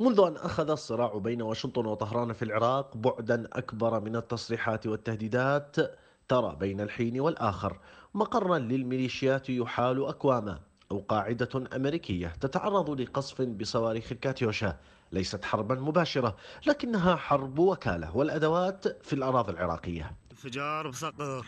منذ أن أخذ الصراع بين واشنطن وطهران في العراق بعدا أكبر من التصريحات والتهديدات ترى بين الحين والآخر مقرا للميليشيات يحال أكواما أو قاعدة أمريكية تتعرض لقصف بصواريخ الكاتيوشا ليست حربا مباشرة لكنها حرب وكالة والأدوات في الأراضي العراقية انفجار بصقر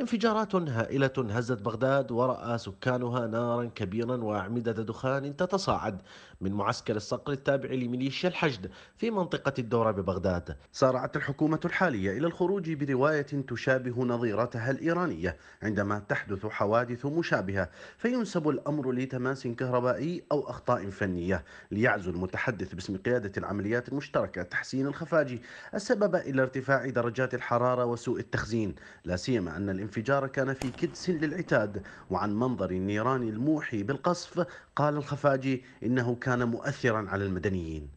انفجارات هائلة هزت بغداد ورأى سكانها نارا كبيرا وأعمدة دخان تتصاعد من معسكر الصقر التابع لميليشيا الحشد في منطقة الدورة ببغداد سارعت الحكومة الحالية إلى الخروج برواية تشابه نظيرتها الإيرانية عندما تحدث حوادث مشابهة فينسب الأمر لتماس كهربائي أو أخطاء فنية ليعزو المتحدث باسم قيادة العمليات المشتركة تحسين الخفاجي السبب إلى ارتفاع درجات الحرارة وسوء التخزين لا سيما أن الانفجار كان في كدس للعتاد وعن منظر النيران الموحي بالقصف قال الخفاجي إنه كان مؤثرا على المدنيين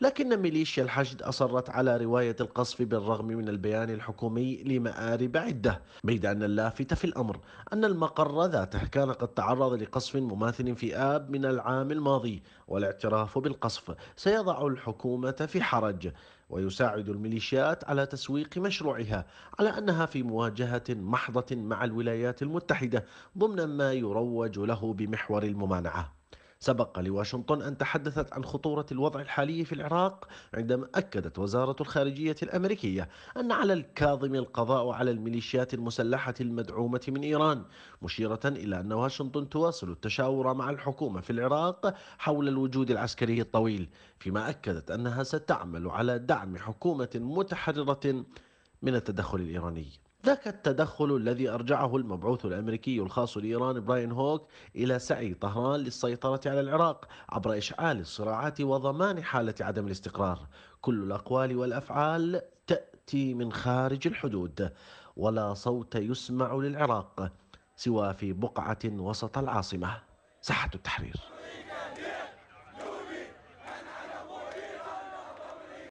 لكن ميليشيا الحشد أصرت على رواية القصف بالرغم من البيان الحكومي لمآرب عدة بيد أن اللافت في الأمر أن المقر ذاته كان قد تعرض لقصف مماثل في آب من العام الماضي والاعتراف بالقصف سيضع الحكومة في حرج ويساعد الميليشيات على تسويق مشروعها على انها في مواجهه محضه مع الولايات المتحده ضمن ما يروج له بمحور الممانعه سبق لواشنطن أن تحدثت عن خطورة الوضع الحالي في العراق عندما أكدت وزارة الخارجية الأمريكية أن على الكاظم القضاء على الميليشيات المسلحة المدعومة من إيران مشيرة إلى أن واشنطن تواصل التشاور مع الحكومة في العراق حول الوجود العسكري الطويل فيما أكدت أنها ستعمل على دعم حكومة متحررة من التدخل الإيراني ذاك التدخل الذي أرجعه المبعوث الأمريكي الخاص لإيران براين هوك إلى سعي طهران للسيطرة على العراق عبر إشعال الصراعات وضمان حالة عدم الاستقرار كل الأقوال والأفعال تأتي من خارج الحدود ولا صوت يسمع للعراق سوى في بقعة وسط العاصمة ساحة التحرير